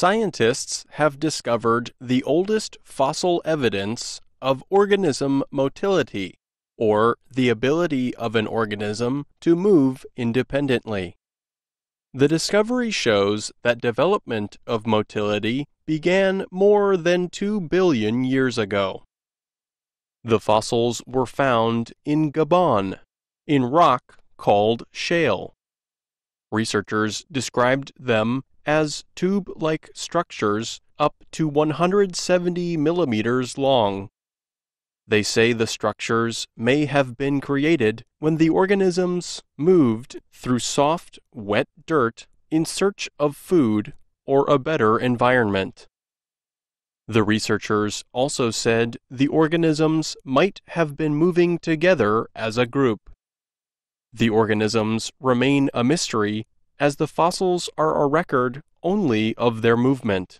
Scientists have discovered the oldest fossil evidence of organism motility, or the ability of an organism to move independently. The discovery shows that development of motility began more than 2 billion years ago. The fossils were found in Gabon, in rock called shale. Researchers described them as tube-like structures up to 170 millimeters long. They say the structures may have been created when the organisms moved through soft, wet dirt in search of food or a better environment. The researchers also said the organisms might have been moving together as a group. The organisms remain a mystery as the fossils are a record only of their movement.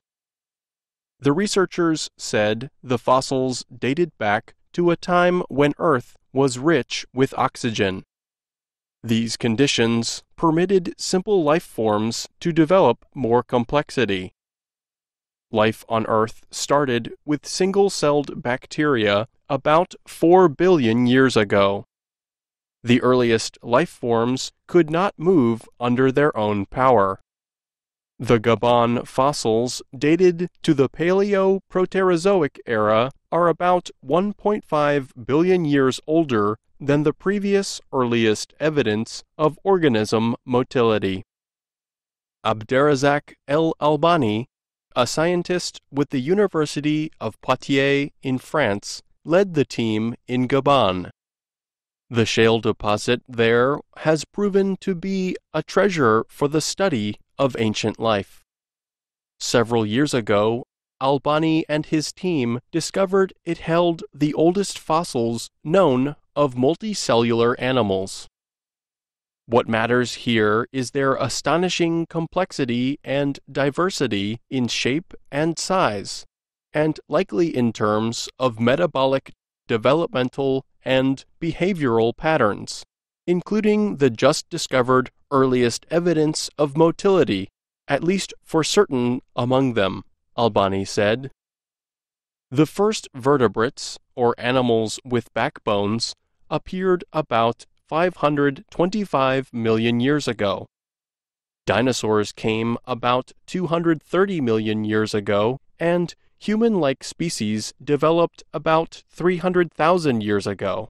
The researchers said the fossils dated back to a time when Earth was rich with oxygen. These conditions permitted simple life forms to develop more complexity. Life on Earth started with single celled bacteria about 4 billion years ago. The earliest life forms could not move under their own power. The Gabon fossils dated to the Paleo-Proterozoic era are about 1.5 billion years older than the previous earliest evidence of organism motility. Abderazak El Albani, a scientist with the University of Poitiers in France, led the team in Gabon the shale deposit there has proven to be a treasure for the study of ancient life. Several years ago, Albani and his team discovered it held the oldest fossils known of multicellular animals. What matters here is their astonishing complexity and diversity in shape and size, and likely in terms of metabolic, developmental, and behavioral patterns, including the just discovered earliest evidence of motility, at least for certain among them, Albani said. The first vertebrates, or animals with backbones, appeared about 525 million years ago. Dinosaurs came about 230 million years ago, and human like species developed about 300,000 years ago.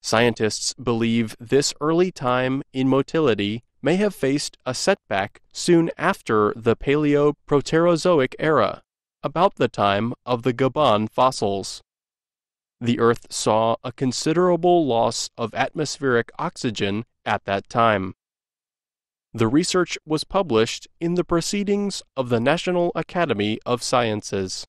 Scientists believe this early time in motility may have faced a setback soon after the Paleo Proterozoic era, about the time of the Gabon fossils. The Earth saw a considerable loss of atmospheric oxygen at that time. The research was published in the Proceedings of the National Academy of Sciences.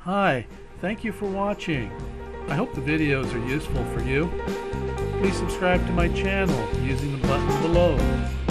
Hi, thank you for watching. I hope the videos are useful for you. Please subscribe to my channel using the button below.